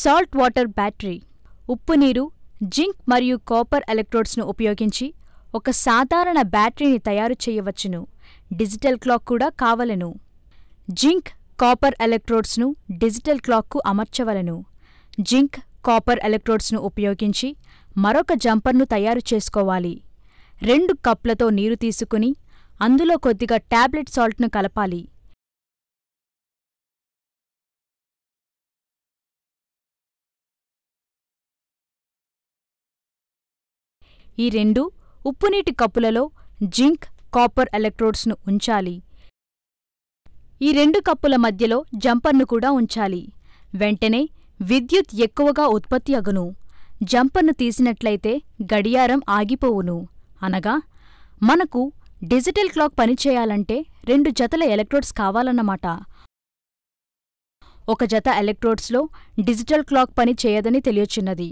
Salt water battery ఉప్పు నీరు zinc మరియు కాపర్ ఎలక్ట్రోడ్స్ను ఉపయోగించి ఒక సాధారణ బ్యాటరీని తయారు చేయవచ్చును డిజిటల్ క్లాక్ కూడా కావలను జింక్ కాపర్ ఎలక్ట్రోడ్స్ను డిజిటల్ క్లాక్కు అమర్చవలను జింక్ కాపర్ ఎలక్ట్రోడ్స్ను ఉపయోగించి మరొక జంపర్ను తయారు చేసుకోవాలి రెండు కప్లతో నీరు తీసుకుని అందులో కొద్దిగా టాబ్లెట్ సాల్ట్ను కలపాలి ఈ రెండు ఉప్పునీటి కప్పులలో జింక్ కాపర్ ఎలక్ట్రోడ్స్ను ఉంచాలి. ఈ రెండు కప్పుల మధ్యలో జంపర్ను కూడా ఉంచాలి. వెంటనే విద్యుత్ ఎక్కువగా ఉత్పత్తి అగును. జంపర్ను తీసినట్లయితే గడియారం ఆగిపోవును. అనగా మనకు డిజిటల్ క్లాక్ పనిచేయాలంటే రెండు జతల ఎలక్ట్రోడ్స్ కావాలన్నమాట. ఒక జత ఎలక్ట్రోడ్స్లో డిజిటల్ క్లాక్ పని చేయదని తెలియచున్నది.